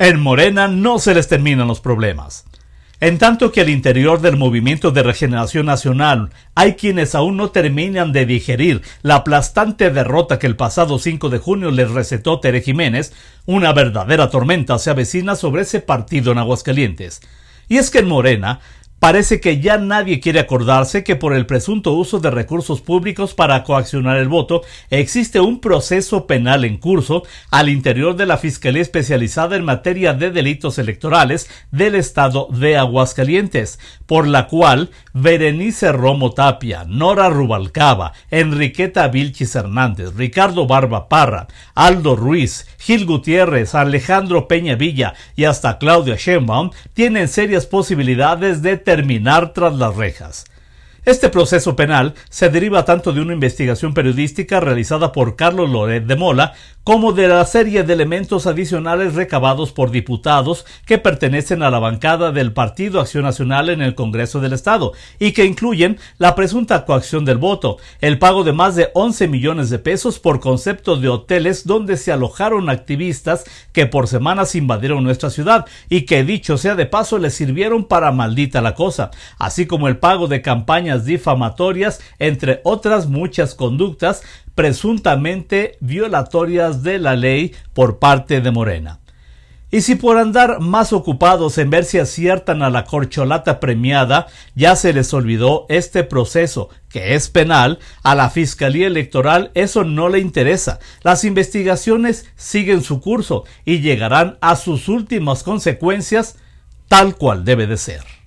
En Morena no se les terminan los problemas. En tanto que al interior del movimiento de regeneración nacional hay quienes aún no terminan de digerir la aplastante derrota que el pasado 5 de junio les recetó Tere Jiménez, una verdadera tormenta se avecina sobre ese partido en Aguascalientes. Y es que en Morena Parece que ya nadie quiere acordarse que por el presunto uso de recursos públicos para coaccionar el voto existe un proceso penal en curso al interior de la Fiscalía Especializada en materia de delitos electorales del Estado de Aguascalientes, por la cual Berenice Romo Tapia, Nora Rubalcaba, Enriqueta Vilchis Hernández, Ricardo Barba Parra, Aldo Ruiz, Gil Gutiérrez, Alejandro Peña Villa y hasta Claudia Sheinbaum tienen serias posibilidades de terminar tras las rejas. Este proceso penal se deriva tanto de una investigación periodística realizada por Carlos Loret de Mola como de la serie de elementos adicionales recabados por diputados que pertenecen a la bancada del Partido Acción Nacional en el Congreso del Estado y que incluyen la presunta coacción del voto, el pago de más de 11 millones de pesos por concepto de hoteles donde se alojaron activistas que por semanas invadieron nuestra ciudad y que dicho sea de paso les sirvieron para maldita la cosa, así como el pago de campañas difamatorias, entre otras muchas conductas presuntamente violatorias de la ley por parte de Morena. Y si por andar más ocupados en ver si aciertan a la corcholata premiada, ya se les olvidó este proceso, que es penal, a la Fiscalía Electoral eso no le interesa. Las investigaciones siguen su curso y llegarán a sus últimas consecuencias tal cual debe de ser.